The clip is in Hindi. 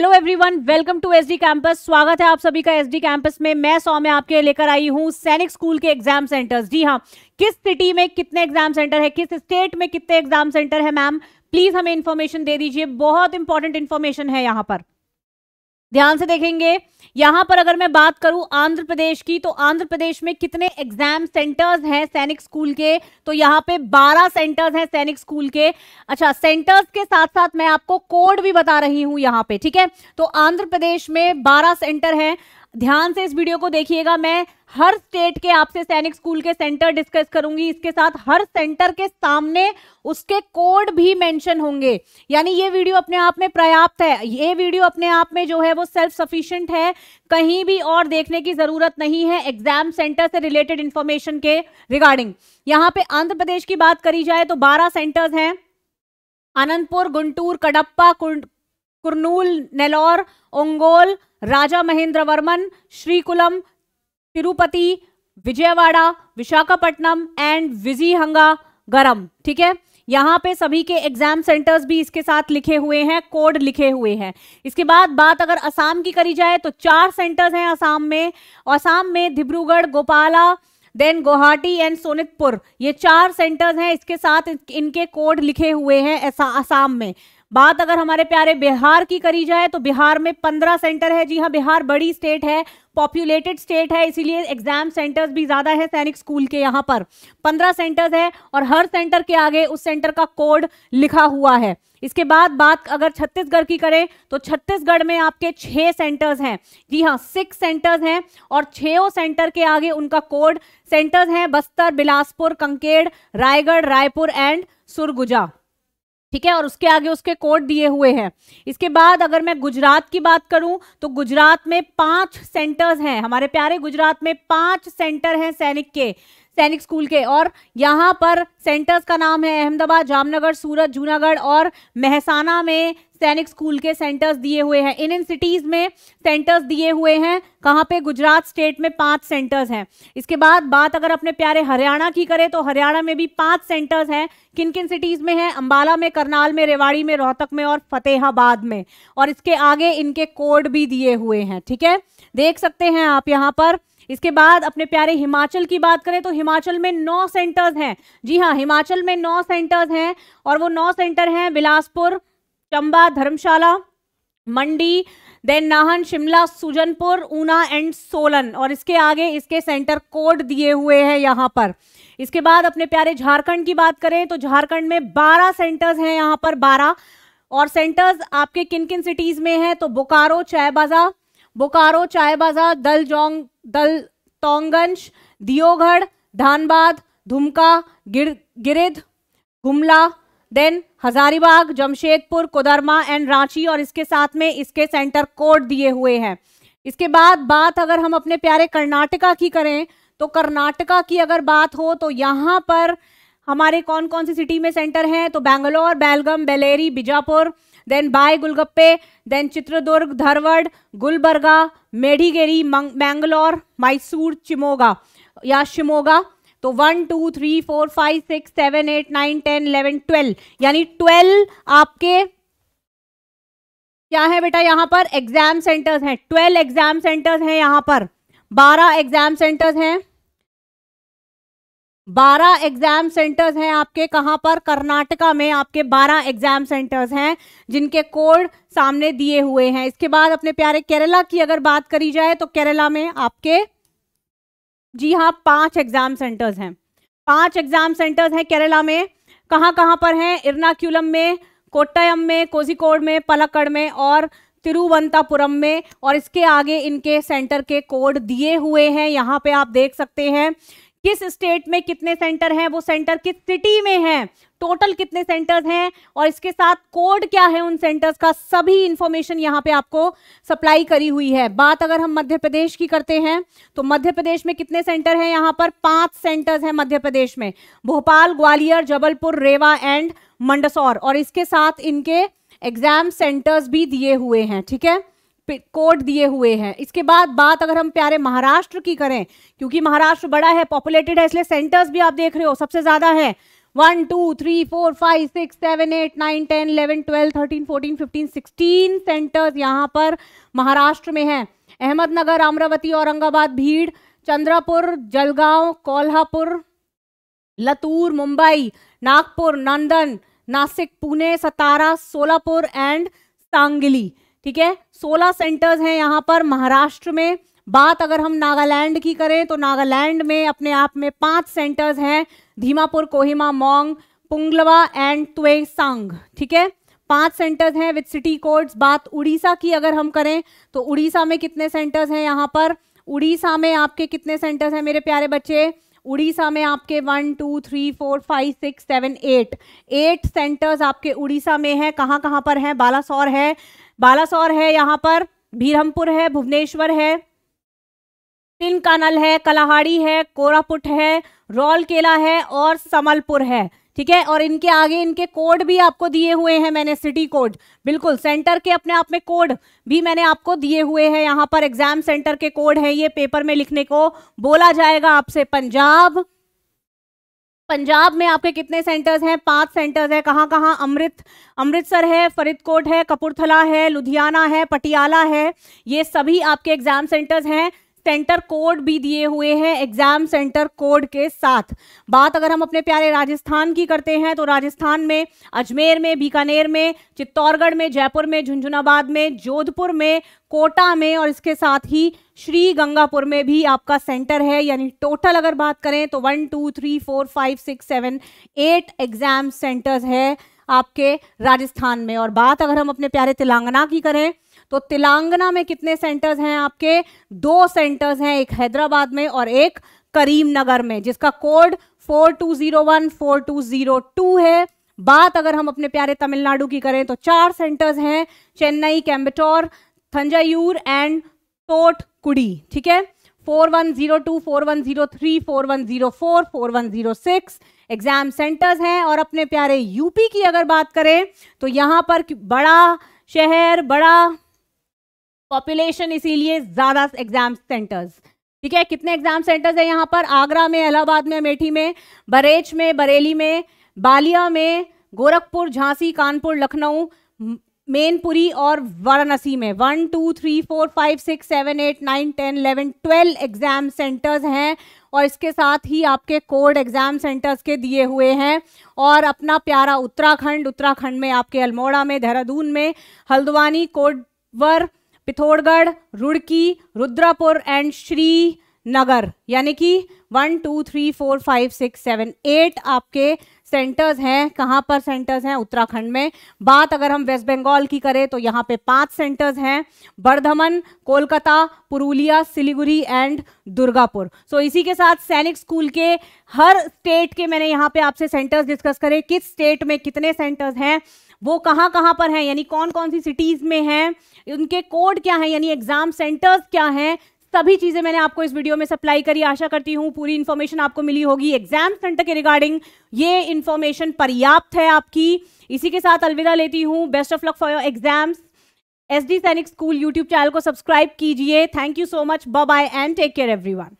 hello everyone welcome to SD campus स्वागत है आप सभी का एसडी कैंपस में मैं सौम्य आपके लेकर आई हूँ सैनिक स्कूल के एग्जाम सेंटर्स जी हाँ किस सिटी में कितने एग्जाम सेंटर है किस स्टेट में कितने एग्जाम सेंटर है मैम प्लीज हमें इन्फॉर्मेशन दे दीजिए बहुत इंपॉर्टेंट इन्फॉर्मेशन है यहाँ पर ध्यान से देखेंगे यहां पर अगर मैं बात करूं आंध्र प्रदेश की तो आंध्र प्रदेश में कितने एग्जाम सेंटर्स हैं सैनिक स्कूल के तो यहां पे 12 सेंटर्स हैं सैनिक स्कूल के अच्छा सेंटर्स के साथ साथ मैं आपको कोड भी बता रही हूं यहां पे ठीक है तो आंध्र प्रदेश में 12 सेंटर हैं ध्यान से इस वीडियो को देखिएगा मैं हर स्टेट के आपसे सैनिक स्कूल के सेंटर डिस्कस करूंगी इसके साथ हर सेंटर के सामने उसके कोड भी मेंशन होंगे यानी ये वीडियो अपने आप में पर्याप्त है ये वीडियो अपने आप में जो है वो सेल्फ सफिशिएंट है कहीं भी और देखने की जरूरत नहीं है एग्जाम सेंटर से रिलेटेड इंफॉर्मेशन के रिगार्डिंग यहाँ पे आंध्र प्रदेश की बात करी जाए तो बारह सेंटर्स हैं Anantapur Guntur Kadapa Kurnool Nellore Ongole Rajamahendravaram Srikakulam Tirupati Vijayawada Visakhapatnam and Vizianagaram ठीक है यहाँ पे सभी के एग्जाम सेंटर्स भी इसके साथ लिखे हुए हैं कोड लिखे हुए हैं इसके बाद बात अगर असम की करी जाए तो चार सेंटर्स हैं असम में असम में डिब्रूगढ़ गोपाला देन गुवाहाटी एंड सोनितपुर ये चार सेंटर्स हैं इसके साथ इनके कोड लिखे हुए हैं असम में बात अगर हमारे प्यारे बिहार की करी जाए तो बिहार में पंद्रह सेंटर है जी हाँ बिहार बड़ी स्टेट है पॉपुलेटेड स्टेट है इसीलिए एग्जाम सेंटर्स भी ज़्यादा है सैनिक स्कूल के यहाँ पर पंद्रह सेंटर्स है और हर सेंटर के आगे उस सेंटर का कोड लिखा हुआ है इसके बाद बात अगर छत्तीसगढ़ की करें तो छत्तीसगढ़ में आपके छः सेंटर्स हैं जी हाँ सिक्स सेंटर्स हैं और छो सेंटर के आगे उनका कोड सेंटर्स हैं बस्तर बिलासपुर कंकेड़ रायगढ़ रायपुर एंड सुरगुजा ठीक है और उसके आगे उसके कोड दिए हुए हैं इसके बाद अगर मैं गुजरात की बात करूं तो गुजरात में पांच सेंटर्स हैं हमारे प्यारे गुजरात में पांच सेंटर हैं सैनिक के सैनिक स्कूल के और यहाँ पर सेंटर्स का नाम है अहमदाबाद जामनगर सूरत जूनागढ़ और महसाना में सैनिक स्कूल के सेंटर्स दिए हुए हैं इन इन सिटीज़ में सेंटर्स दिए हुए हैं कहाँ पे गुजरात स्टेट में पांच सेंटर्स हैं इसके बाद बात अगर अपने प्यारे हरियाणा की करें तो हरियाणा में भी पांच सेंटर्स हैं किन किन सिटीज़ में हैं अंबाला में करनाल में रेवाड़ी में रोहतक में और फतेहाबाद में और इसके आगे इनके कोड भी दिए हुए हैं ठीक है देख सकते हैं आप यहाँ पर इसके बाद अपने प्यारे हिमाचल की बात करें तो हिमाचल में नौ सेंटर्स हैं जी हाँ हिमाचल में नौ सेंटर्स हैं और वो नौ सेंटर हैं बिलासपुर चंबा धर्मशाला मंडी देन नाहन शिमला सुजनपुर ऊना एंड सोलन और इसके आगे इसके सेंटर कोड दिए हुए हैं यहाँ पर इसके बाद अपने प्यारे झारखंड की बात करें तो झारखंड में बारह सेंटर्स हैं यहाँ पर बारह और सेंटर्स आपके किन किन सिटीज में हैं तो बोकारो चायबाजा बोकारो चायबाजार दल जोंग दल तोंगंश दियोगढ़ धानबाद धुमका गिर गिरिध गुमला देन हजारीबाग जमशेदपुर कोदरमा एंड रांची और इसके साथ में इसके सेंटर कोड दिए हुए हैं इसके बाद बात अगर हम अपने प्यारे कर्नाटका की करें तो कर्नाटका की अगर बात हो तो यहाँ पर हमारे कौन कौन सी सिटी में सेंटर हैं तो बेंगलोर बेलगम बेलेरी बीजापुर देन बाय गुलगप्पे देन चित्रदुर्ग धरवड़ गुलबर्गा मेढ़ीगेरी मैंगलोर मैसूर चिमोगा या शिमोगा तो one two three four five six seven eight nine ten eleven twelve यानी ट्वेल्व आपके क्या है बेटा यहाँ पर एग्जाम सेंटर्स हैं ट्वेल्व एग्जाम सेंटर्स हैं यहाँ पर बारह एग्जाम सेंटर्स हैं बारह एग्जाम सेंटर्स हैं आपके कहाँ पर कर्नाटका में आपके बारह एग्जाम सेंटर्स हैं जिनके कोड सामने दिए हुए हैं इसके बाद अपने प्यारे केरला की अगर बात करी जाए तो केरला में आपके जी हाँ पांच एग्जाम सेंटर्स हैं पांच एग्जाम सेंटर्स हैं केरला में कहाँ कहाँ पर हैं इर्नाक्यूलम में कोट्टयम में कोजिकोड में पलक्कड़ में और तिरुवंतापुरम में और इसके आगे इनके सेंटर के कोड दिए हुए हैं यहाँ पे आप देख सकते हैं किस स्टेट में कितने सेंटर हैं वो सेंटर किस सिटी में हैं टोटल कितने सेंटर्स हैं और इसके साथ कोड क्या है उन सेंटर्स का सभी इंफॉर्मेशन यहाँ पे आपको सप्लाई करी हुई है बात अगर हम मध्य प्रदेश की करते हैं तो मध्य प्रदेश में कितने सेंटर हैं यहाँ पर पांच सेंटर्स हैं मध्य प्रदेश में भोपाल ग्वालियर जबलपुर रेवा एंड मंडसौर और इसके साथ इनके एग्जाम सेंटर्स भी दिए हुए हैं ठीक है कोड दिए हुए हैं इसके बाद बात अगर हम प्यारे महाराष्ट्र की करें क्योंकि महाराष्ट्र बड़ा है पॉपुलेटेड है इसलिए सेंटर्स भी आप देख रहे हो सबसे ज़्यादा है one two three four five six seven eight nine ten eleven twelve thirteen fourteen fifteen sixteen centers यहाँ पर महाराष्ट्र में है अहमदनगर अमरावती औरंगाबाद भीड़ चंद्रपुर जलगांव कोल्हापुर लतूर मुंबई नागपुर नंदन नासिक पुणे सतारा सोलापुर एंड सांगली ठीक है सोलह सेंटर्स हैं यहाँ पर महाराष्ट्र में बात अगर हम नागालैंड की करें तो नागालैंड में अपने आप में पांच सेंटर्स हैं धीमापुर कोहिमा मोंग पुंगलवा एंड तुए सांग ठीक है पांच सेंटर्स हैं विद सिटी कोड्स बात उड़ीसा की अगर हम करें तो उड़ीसा में कितने सेंटर्स हैं यहाँ पर उड़ीसा में आपके कितने सेंटर्स हैं मेरे प्यारे बच्चे उड़ीसा में आपके one two three four five six seven eight eight centers आपके उड़ीसा में है कहाँ कहाँ पर है बालासौर है बालासौर है यहाँ पर भीरमपुर है भुवनेश्वर है तिनकानल है कलाहाड़ी है कोरापुट है रौलकेला है और समलपुर है ठीक है और इनके आगे इनके कोड भी आपको दिए हुए हैं मैंने सिटी कोड बिल्कुल सेंटर के अपने आप में कोड भी मैंने आपको दिए हुए हैं यहाँ पर एग्जाम सेंटर के कोड है ये पेपर में लिखने को बोला जाएगा आपसे पंजाब पंजाब में आपके कितने सेंटर्स हैं पांच सेंटर्स हैं कहाँ कहाँ अमृत अमृतसर है फरीदकोट है कपूरथला है लुधियाना है पटियाला है ये सभी आपके एग्जाम सेंटर्स हैं सेंटर कोड भी दिए हुए हैं एग्जाम सेंटर कोड के साथ बात अगर हम अपने प्यारे राजस्थान की करते हैं तो राजस्थान में अजमेर में बीकानेर में चित्तौड़गढ़ में जयपुर में झुंझुनाबाद में जोधपुर में कोटा में और इसके साथ ही श्री गंगापुर में भी आपका सेंटर है यानी टोटल अगर बात करें तो one two three four five six seven eight exam centers है आपके राजस्थान में और बात अगर हम अपने प्यारे तेलंगाना की करें तो तेलंगाना में कितने सेंटर्स हैं आपके दो सेंटर्स हैं एक हैदराबाद में और एक करीमनगर में जिसका कोड 4201 4202 है बात अगर हम अपने प्यारे तमिलनाडु की करें तो चार सेंटर्स हैं चेन्नई कैम्बटोर थंजायूर एंड तोट कुड़ी ठीक है 4102, 4103, 4104, 4106 एग्जाम सेंटर्स हैं और अपने प्यारे यूपी की अगर बात करें तो यहाँ पर बड़ा शहर बड़ा पॉपुलेशन इसीलिए ज़्यादा एग्जाम सेंटर्स ठीक है कितने एग्जाम सेंटर्स है यहाँ पर आगरा में इलाहाबाद में अमेठी में बरेच में बरेली में बालिया में गोरखपुर झांसी कानपुर लखनऊ मेनपुरी और वाराणसी में one two three four five six seven eight nine ten eleven twelve exam centers हैं और इसके साथ ही आपके कोड एग्जाम सेंटर्स के दिए हुए हैं और अपना प्यारा उत्तराखंड उत्तराखंड में आपके अल्मोड़ा में देहरादून में हल्द्वानी कोडवर पिथौड़गढ़ रुड़की रुद्रापुर एंड श्री नगर यानी कि one two three four five six seven eight आपके सेंटर्स हैं कहाँ पर सेंटर्स हैं उत्तराखंड में बात अगर हम वेस्ट बंगाल की करें तो यहाँ पे पांच सेंटर्स हैं Bardhaman Kolkata Purulia Siliguri and Durgapur so so, इसी के साथ सैनिक स्कूल के हर स्टेट के मैंने यहाँ पे आपसे सेंटर्स डिस्कस करे किस स्टेट में कितने सेंटर्स हैं वो कहाँ कहाँ पर हैं यानी कौन कौन सी सिटीज़ में हैं उनके कोड क्या हैं यानी एग्ज़ाम सेंटर्स क्या हैं सभी चीज़ें मैंने आपको इस वीडियो में सप्लाई करी आशा करती हूँ पूरी इन्फॉर्मेशन आपको मिली होगी एग्जाम सेंटर के रिगार्डिंग ये इन्फॉर्मेशन पर्याप्त है आपकी इसी के साथ अलविदा लेती हूँ best of luck for your exams S D Sainik school YouTube channel को सब्सक्राइब कीजिए thank you so much bye and take care everyone